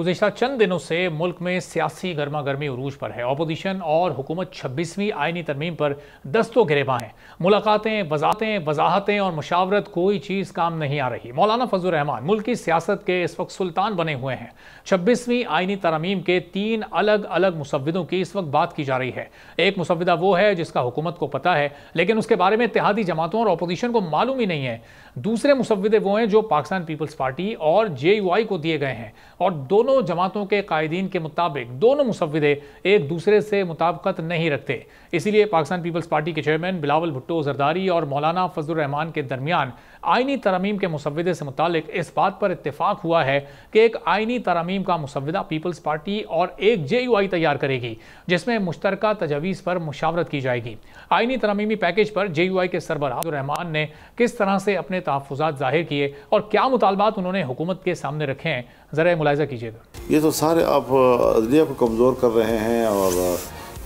गुजशत चंद दिनों से मुल्क में सियासी गर्मा गर्मी उरूज पर है अपोजिशन और हुकूमत छब्बीसवीं आइनी तरमीम पर दस्तों गिरेबा हैं मुलाकातें वजातें वजाहतें और मशावरत कोई चीज़ काम नहीं आ रही मौलाना फजल रहमान मुल्क की सियासत के इस वक्त सुल्तान बने हुए हैं छब्बीसवीं आइनी तरमीम के तीन अलग अलग मुसविदों की इस वक्त बात की जा रही है एक मुसविदा वो है जिसका हुकूमत को पता है लेकिन उसके बारे में इतिहादी जमातों और अपोजिशन को मालूम ही नहीं है दूसरे मुसविदे वो हैं जो पाकिस्तान पीपल्स पार्टी और जे को दिए गए हैं और दो दोनों जमातों के कायदीन के मुताबिक दोनों मुसविदे एक दूसरे से मुताबकत नहीं रखते इसीलिए पाकिस्तान पीपल्स पार्टी के चेयरमैन बिलावल भुट्टो जरदारी और मौलाना फजलरहमान के दरमियान आइनी तरमीम के मुसविदे से मुतक इस बात पर इतफाक हुआ है कि एक आइनी तरमीम का मुसविदा पीपल्स पार्टी और एक जे यू आई तैयार करेगी जिसमें मुश्तर तजावीज़ पर मुशावरत की जाएगी आइनी तरमीमी पैकेज पर जे यू आई के सरबराहमान ने किस तरह से अपने तहफात जाहिर किए और क्या मुतालबात उन्होंने हुकूमत के सामने रखे हैं ज़रा मुलायजा कीजिएगा तो। ये तो सारे आप अदलिया को कमज़ोर कर रहे हैं और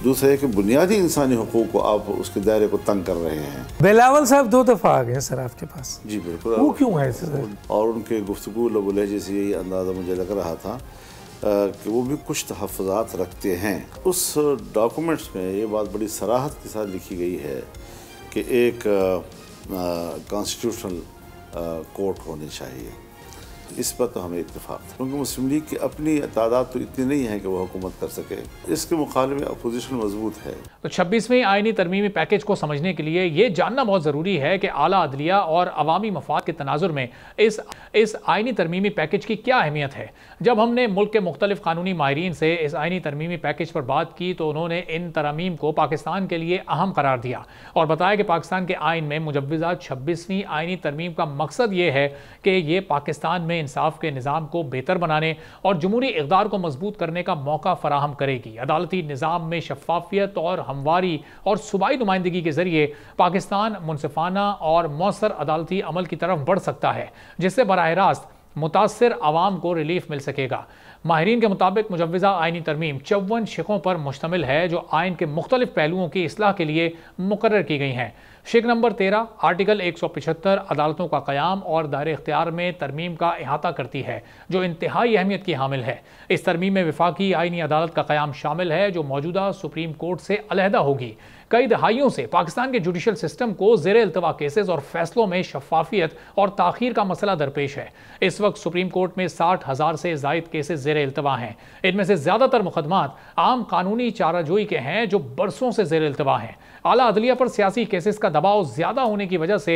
दूसरे के कि बुनियादी इंसानी हकूक को आप उसके दायरे को तंग कर रहे हैं बेलावल साहब दो दफ़ा आ गए सर आपके पास जी बिल्कुल वो क्यों है सर और उनके गुफ्तु लब लहजे से यही अंदाज़ा मुझे लग रहा था कि वो भी कुछ तहफ़ात रखते हैं उस डॉक्यूमेंट्स में ये बात बड़ी सराहत के साथ लिखी गई है कि एक कॉन्स्टिट्यूशनल कोर्ट होनी चाहिए इस पर तो हमें इतफाक़ था क्योंकि मुस्लिम लीग की अपनी तादाद तो इतनी नहीं है कि वह हुकूमत कर सके इसके मुकाबले में अपोजिशन मजबूत है तो छब्बीसवीं आइनी तरमीमी पैकेज को समझने के लिए यह जानना बहुत ज़रूरी है कि आला अदलिया और अवामी मफाद के तनाजुर में इस इस आइनी तरमीमी पैकेज की क्या अहमियत है जब हमने मुल्क के मुख्तलिफ कानूनी माहरीन से इस आइनी तरमीमी पैकेज पर बात की तो उन्होंने इन तरमीम को पाकिस्तान के लिए अहम करार दिया और बताया कि पाकिस्तान के आइन में मुजवजा छब्बीसवीं आइनी तरमीम का मकसद ये है कि ये पाकिस्तान में में इंसाफ के निज़ाम को बेहतर बनाने और जमहूरी इकदार को मजबूत करने का मौका फराहम करेगी अदालती निज़ाम में शफाफियत और हमवारी और सूबाई नुमाइंदगी के जरिए पाकिस्तान मुनफाना और मौसर अदालती अमल की तरफ बढ़ सकता है जिससे बरह रास्त मुतासर आवाम को रिलीफ मिल सकेगा माहरीन के मुताबिक मुजवज़ा आइनी तरमीम चौवन शिकों पर मुश्तमिल है जो आयन के मुख्तलिफ पहलुओं की असलाह के लिए मुकर की गई हैं शिक नंबर तेरह आर्टिकल एक सौ पिछहत्तर अदालतों का क्याम और दायरे इख्तियार में तरमीम का अहाता करती है जो इंतहाई अहमियत की हामिल है इस तरमीम में विफाकी आइनी अदालत का क्याम शामिल है जो मौजूदा सुप्रीम कोर्ट से अलहदा होगी कई दहाइयों से पाकिस्तान के जुडिशल सिस्टम को जेर अल्तवा केसेज और फैसलों में शफाफियत और ताखिर का मसला दरपेश है इस वक्त सुप्रीम कोर्ट में साठ हज़ार से जायद केसेज जेर अल्तवा हैं इनमें से ज़्यादातर मुकदमा आम कानूनी चाराजोई के हैं जो बरसों से जेर अल्तवा हैं अला अदलिया पर सियासी केसेस का दबाव ज्यादा होने की वजह से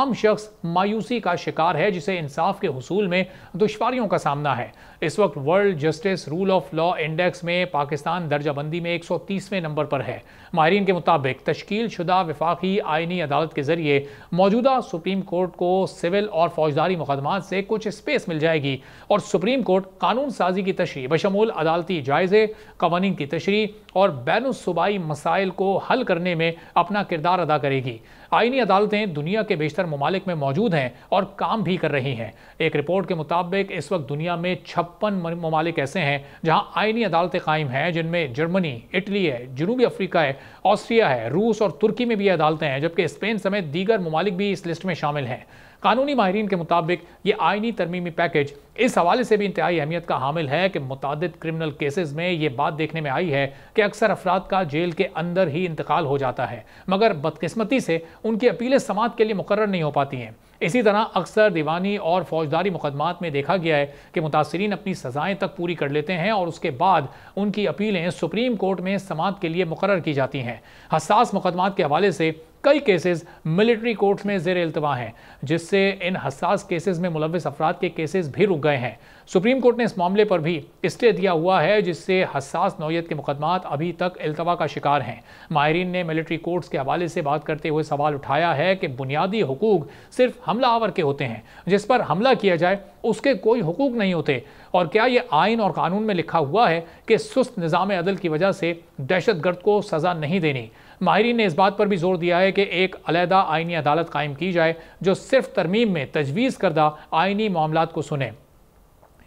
आम शख्स मायूसी का शिकार है जिसे इंसाफ के हसूल में दुशारियों का सामना है इस वक्त World Justice Rule of Law Index में पाकिस्तान दर्जाबंदी में एक सौ तीसवें नंबर पर है माहरीन के मुताबिक तश्कील शुदा विफाखी आइनी अदालत के जरिए मौजूदा सुप्रीम कोर्ट को सिविल और फौजदारी मुकदमा से कुछ स्पेस मिल जाएगी और सुप्रीम कोर्ट कानून साजी की तशरी बशमूल अदालती जायजे कवानी की तशरी और बैन सूबाई मसाइल को हल करने में अपना किरदार अदा करेगी गई आइनी अदालतें दुनिया के बेशतर ममालिक में मौजूद हैं और काम भी कर रही हैं एक रिपोर्ट के मुताबिक इस वक्त दुनिया में छप्पन ममालिक ऐसे हैं जहाँ आइनी अदालतें कायम हैं जिनमें जर्मनी इटली है जनूबी अफ्रीका है ऑस्ट्रिया है रूस और तुर्की में भी अदालतें हैं जबकि स्पेन समेत दीगर ममालिक भी इस लिस्ट में शामिल हैं कानूनी माहरीन के मुताबिक ये आइनी तरमीमी पैकेज इस हवाले से भी इंतहाई अहमियत का हामिल है कि मुतद क्रिमिनल केसेज में ये बात देखने में आई है कि अक्सर अफराद का जेल के अंदर ही इंतकाल हो जाता है मगर बदकस्मती से उनकी अपीलें समात के लिए मुकर नहीं हो पाती हैं इसी तरह अक्सर दीवानी और फौजदारी मुकदमात में देखा गया है कि मुतासरीन अपनी सजाएं तक पूरी कर लेते हैं और उसके बाद उनकी अपीलें सुप्रीम कोर्ट में समात के लिए मुकर की जाती हैं हसास मुकदमात के हवाले से कई केसेस मिलिट्री कोर्ट्स में जेर अल्तवा हैं जिससे इन हसास केसेस में मुलविस अफराद के केसेस भी रुक गए हैं सुप्रीम कोर्ट ने इस मामले पर भी इस्टे दिया हुआ है जिससे हसास नौीय के मुकदमात अभी तक अल्तवा का शिकार हैं माहरीन ने मिलिट्री कोर्ट्स के हवाले से बात करते हुए सवाल उठाया है कि बुनियादी हकूक सिर्फ हमला आवर के होते हैं जिस पर हमला किया जाए उसके कोई हकूक नहीं होते और क्या ये आइन और कानून में लिखा हुआ है कि सुस्त निज़ाम अदल की वजह से दहशतगर्द को सज़ा नहीं देनी माहरीन ने इस बात पर भी जोर दिया है कि एक अलहदा आइनी अदालत कायम की जाए जो सिर्फ तरमीम में तजवीज़ करदा आइनी मामला को सुने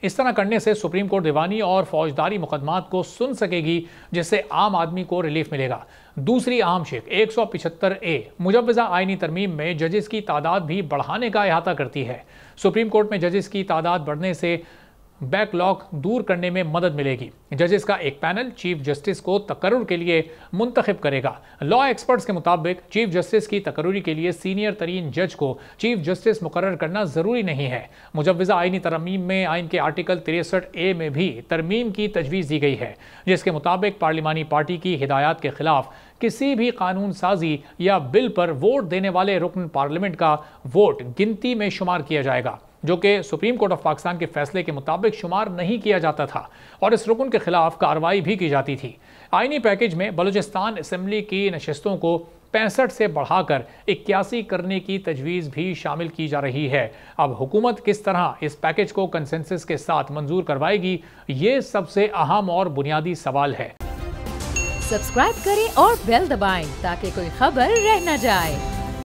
इस तरह करने से सुप्रीम कोर्ट दीवानी और फौजदारी मुकदमा को सुन सकेगी जिससे आम आदमी को रिलीफ मिलेगा दूसरी आम शेख एक सौ पिछहत्तर ए मुजवजा आइनी तरमीम में जजेस की तादाद भी बढ़ाने का अहाता करती है सुप्रीम कोर्ट में जजेस की तादाद बढ़ने से बैकलॉग दूर करने में मदद मिलेगी जजेस का एक पैनल चीफ जस्टिस को तकर्र के लिए मुंतखब करेगा लॉ एक्सपर्ट्स के मुताबिक चीफ जस्टिस की तकर्री के लिए सीनियर तरीन जज को चीफ जस्टिस मुकर करना ज़रूरी नहीं है मुजवजा आइनी तरमीम में आइन के आर्टिकल तिरसठ ए में भी तरमीम की तजवीज़ दी गई है जिसके मुताबिक पार्लिमानी पार्टी की हिदायत के खिलाफ किसी भी कानून साजी या बिल पर वोट देने वाले रुकन पार्लियामेंट का वोट गिनती में शुमार किया जाएगा जो कि सुप्रीम कोर्ट ऑफ पाकिस्तान के फैसले के मुताबिक शुमार नहीं किया जाता था और इस रुकन के खिलाफ कार्रवाई भी की जाती थी आइनी पैकेज में बलूचिस्तान असम्बली की नशस्तों को पैंसठ से बढ़ाकर इक्यासी करने की तजवीज़ भी शामिल की जा रही है अब हुकूमत किस तरह इस पैकेज को कंसेंसस के साथ मंजूर करवाएगी ये सबसे अहम और बुनियादी सवाल है सब्सक्राइब करें और बेल दबाएं ताकि कोई खबर रह न जाए